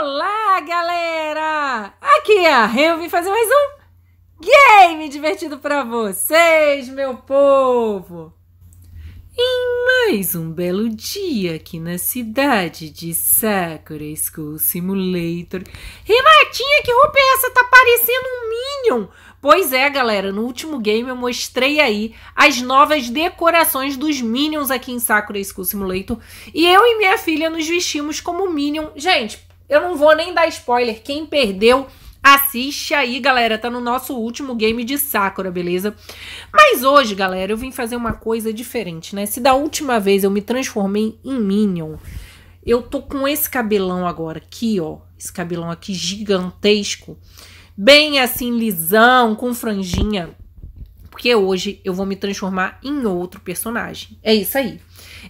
Olá, galera! Aqui é a Ren, eu vim fazer mais um game divertido para vocês, meu povo! Em mais um belo dia aqui na cidade de Sakura School Simulator. Renatinha, que roupa é essa? Tá parecendo um Minion! Pois é, galera, no último game eu mostrei aí as novas decorações dos Minions aqui em Sakura School Simulator. E eu e minha filha nos vestimos como Minion. Gente, eu não vou nem dar spoiler. Quem perdeu, assiste aí, galera. Tá no nosso último game de Sakura, beleza? Mas hoje, galera, eu vim fazer uma coisa diferente, né? Se da última vez eu me transformei em Minion, eu tô com esse cabelão agora aqui, ó. Esse cabelão aqui gigantesco. Bem assim, lisão, com franjinha porque hoje eu vou me transformar em outro personagem. É isso aí.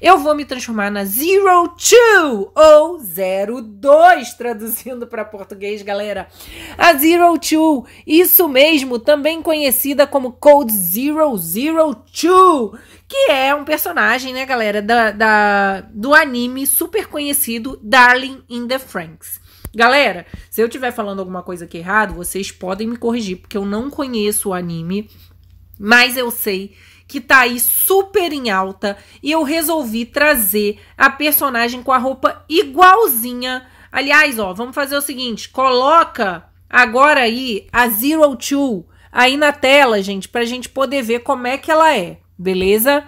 Eu vou me transformar na Zero Two ou Zero Dois, traduzindo para português, galera. A Zero Two, isso mesmo, também conhecida como Code Zero Zero Two, que é um personagem, né, galera, da, da do anime super conhecido Darling in the Franks. Galera, se eu estiver falando alguma coisa aqui errado, vocês podem me corrigir, porque eu não conheço o anime mas eu sei que tá aí super em alta e eu resolvi trazer a personagem com a roupa igualzinha. Aliás, ó, vamos fazer o seguinte, coloca agora aí a Zero Two aí na tela, gente, pra gente poder ver como é que ela é, beleza?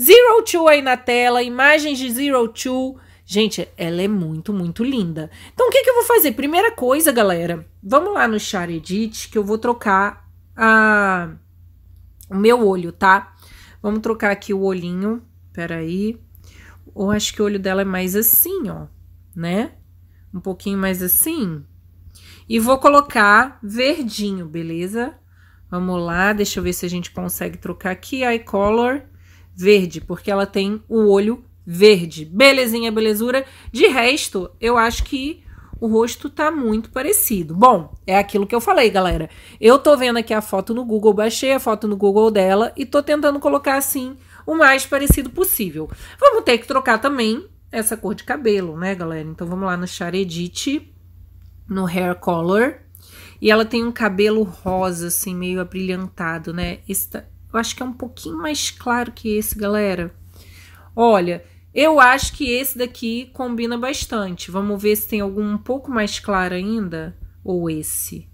Zero Two aí na tela, imagens de Zero Two. Gente, ela é muito, muito linda. Então, o que, que eu vou fazer? Primeira coisa, galera, vamos lá no Char Edit, que eu vou trocar a o meu olho, tá? Vamos trocar aqui o olhinho, peraí. Ou acho que o olho dela é mais assim, ó, né? Um pouquinho mais assim. E vou colocar verdinho, beleza? Vamos lá, deixa eu ver se a gente consegue trocar aqui. Eye color verde, porque ela tem o olho verde. Belezinha, belezura. De resto, eu acho que o rosto tá muito parecido. Bom, é aquilo que eu falei, galera. Eu tô vendo aqui a foto no Google, baixei a foto no Google dela e tô tentando colocar assim o mais parecido possível. Vamos ter que trocar também essa cor de cabelo, né, galera? Então vamos lá no Char Edit, no Hair Color. E ela tem um cabelo rosa, assim, meio abrilhantado, né? Esse tá, eu acho que é um pouquinho mais claro que esse, galera. Olha, eu acho que esse daqui combina bastante. Vamos ver se tem algum um pouco mais claro ainda. Ou esse.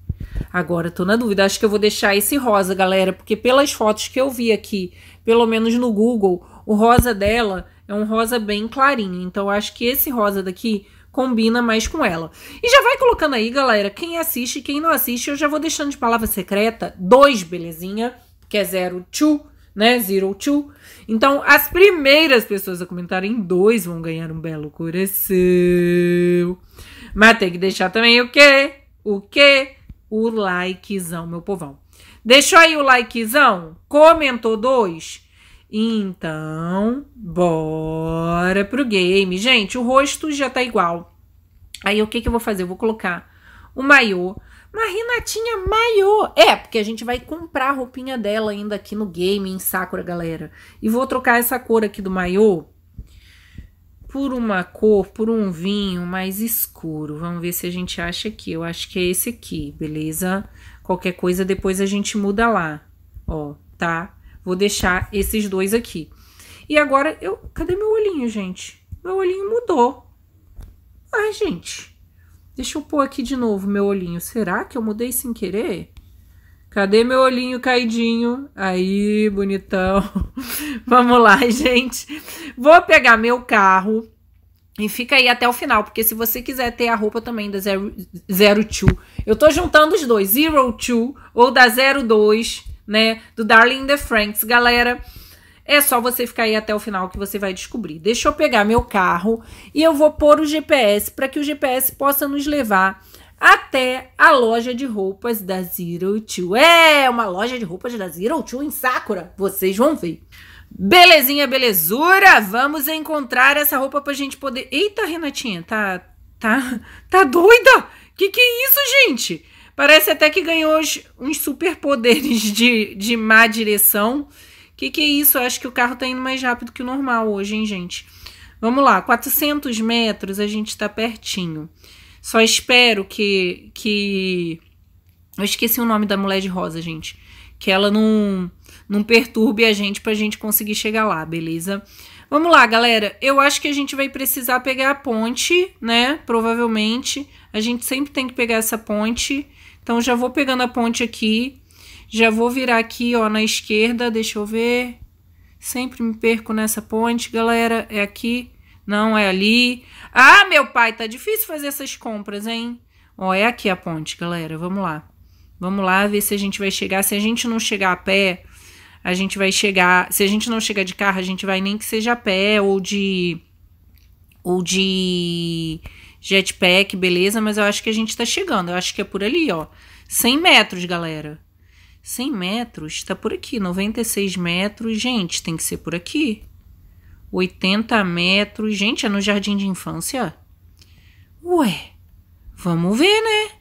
Agora tô na dúvida. Acho que eu vou deixar esse rosa, galera. Porque pelas fotos que eu vi aqui, pelo menos no Google, o rosa dela é um rosa bem clarinho. Então acho que esse rosa daqui combina mais com ela. E já vai colocando aí, galera, quem assiste e quem não assiste. Eu já vou deixando de palavra secreta. Dois, belezinha? Que é zero, two né? Zero Two. Então, as primeiras pessoas a comentarem dois vão ganhar um belo coração. Mas tem que deixar também o quê? O quê? O likezão, meu povão. Deixou aí o likezão? Comentou dois? Então, bora pro game. Gente, o rosto já tá igual. Aí, o que que eu vou fazer? Eu vou colocar o maior uma Renatinha maiô. É, porque a gente vai comprar a roupinha dela ainda aqui no game, em Sakura, galera. E vou trocar essa cor aqui do maiô por uma cor, por um vinho mais escuro. Vamos ver se a gente acha aqui. Eu acho que é esse aqui, beleza? Qualquer coisa depois a gente muda lá. Ó, tá? Vou deixar esses dois aqui. E agora eu... Cadê meu olhinho, gente? Meu olhinho mudou. Ai, gente... Deixa eu pôr aqui de novo meu olhinho. Será que eu mudei sem querer? Cadê meu olhinho caidinho? Aí, bonitão. Vamos lá, gente. Vou pegar meu carro e fica aí até o final, porque se você quiser ter a roupa também da Zero, zero Two, eu tô juntando os dois, Zero Two ou da Zero Dois, né, do Darling the Franks, galera. É só você ficar aí até o final que você vai descobrir. Deixa eu pegar meu carro e eu vou pôr o GPS para que o GPS possa nos levar até a loja de roupas da Zero Two. É, uma loja de roupas da Zero Two em Sakura. Vocês vão ver. Belezinha, belezura? Vamos encontrar essa roupa pra gente poder. Eita, Renatinha, tá tá tá doida? Que que é isso, gente? Parece até que ganhou uns, uns superpoderes de de má direção. Que que é isso? Eu acho que o carro tá indo mais rápido que o normal hoje, hein, gente? Vamos lá, 400 metros, a gente tá pertinho. Só espero que que eu esqueci o nome da mulher de rosa, gente. Que ela não não perturbe a gente pra gente conseguir chegar lá, beleza? Vamos lá, galera. Eu acho que a gente vai precisar pegar a ponte, né? Provavelmente. A gente sempre tem que pegar essa ponte. Então já vou pegando a ponte aqui já vou virar aqui, ó, na esquerda, deixa eu ver. Sempre me perco nessa ponte, galera. É aqui, não é ali. Ah, meu pai, tá difícil fazer essas compras, hein? Ó, é aqui a ponte, galera. Vamos lá. Vamos lá ver se a gente vai chegar. Se a gente não chegar a pé, a gente vai chegar. Se a gente não chegar de carro, a gente vai nem que seja a pé ou de. ou de jetpack, beleza? Mas eu acho que a gente tá chegando. Eu acho que é por ali, ó. 100 metros, galera. 100 metros está por aqui, 96 metros, gente, tem que ser por aqui. 80 metros, gente, é no jardim de infância? Ué, vamos ver, né?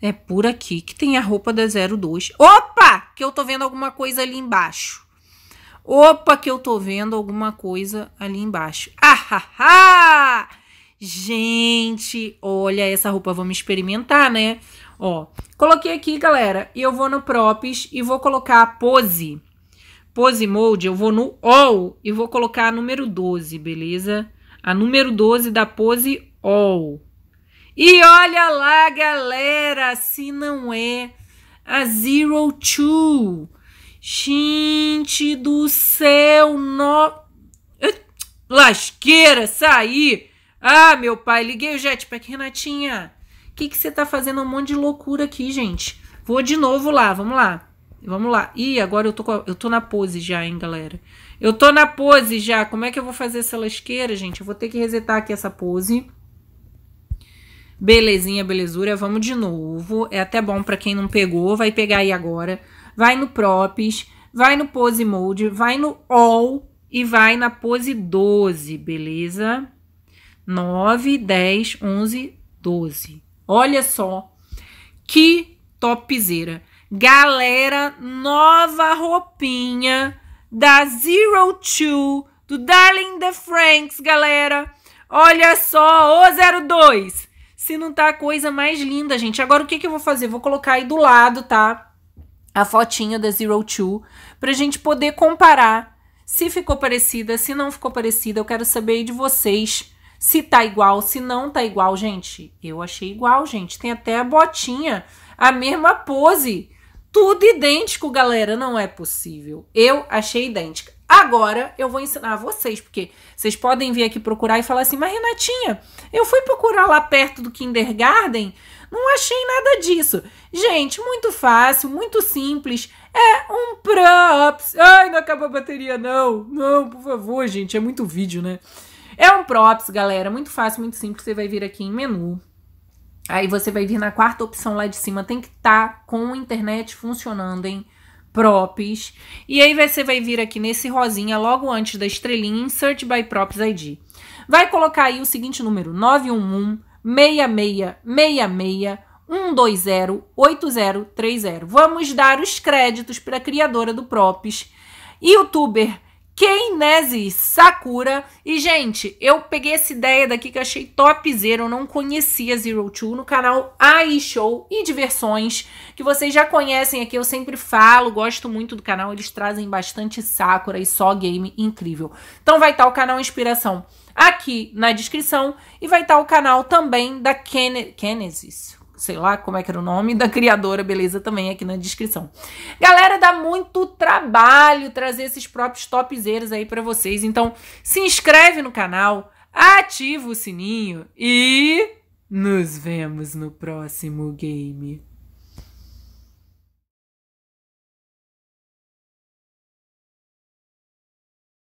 É por aqui que tem a roupa da 02. Opa, que eu tô vendo alguma coisa ali embaixo. Opa, que eu tô vendo alguma coisa ali embaixo. Ah, ha, ha! Gente, olha essa roupa, vamos experimentar, né? Ó, coloquei aqui, galera, e eu vou no props e vou colocar a pose. Pose mode, eu vou no all e vou colocar a número 12, beleza? A número 12 da pose all. E olha lá, galera, se não é a Zero Two. Gente do céu, no... Lasqueira, sair! Ah, meu pai, liguei o jetpack, Renatinha. O que, que você tá fazendo? Um monte de loucura aqui, gente. Vou de novo lá, vamos lá. Vamos lá. Ih, agora eu tô, a, eu tô na pose já, hein, galera. Eu tô na pose já. Como é que eu vou fazer essa lasqueira, gente? Eu vou ter que resetar aqui essa pose. Belezinha, belezura. Vamos de novo. É até bom para quem não pegou. Vai pegar aí agora. Vai no Props, vai no Pose Mode, vai no All e vai na pose 12, beleza? 9, 10, 11, 12. Olha só que topzera. Galera, nova roupinha da Zero Two, do Darling the Franks, galera. Olha só, ô 02. Se não tá a coisa mais linda, gente. Agora o que, que eu vou fazer? Vou colocar aí do lado, tá? A fotinha da Zero Two, pra gente poder comparar se ficou parecida, se não ficou parecida. Eu quero saber aí de vocês se tá igual, se não tá igual, gente. Eu achei igual, gente. Tem até a botinha, a mesma pose. Tudo idêntico, galera. Não é possível. Eu achei idêntica. Agora eu vou ensinar a vocês, porque vocês podem vir aqui procurar e falar assim: Mas Renatinha, eu fui procurar lá perto do kindergarten, não achei nada disso. Gente, muito fácil, muito simples. É um props. Ai, não acaba a bateria, não. Não, por favor, gente. É muito vídeo, né? É um props, galera, muito fácil, muito simples. Você vai vir aqui em menu. Aí você vai vir na quarta opção lá de cima, tem que estar tá com a internet funcionando em props. E aí você vai vir aqui nesse rosinha logo antes da estrelinha insert by props ID. Vai colocar aí o seguinte número: 911 6666 8030 Vamos dar os créditos para a criadora do props, youtuber Keinese Sakura. E, gente, eu peguei essa ideia daqui que eu achei topzera. Eu não conhecia Zero Two no canal iShow Show e Diversões, que vocês já conhecem aqui. Eu sempre falo, gosto muito do canal. Eles trazem bastante Sakura e só game incrível. Então vai estar tá o canal Inspiração aqui na descrição. E vai estar tá o canal também da Kene sei lá como é que era o nome, da criadora, beleza, também aqui na descrição. Galera, dá muito trabalho trazer esses próprios topzeiros aí para vocês, então se inscreve no canal, ativa o sininho e nos vemos no próximo game.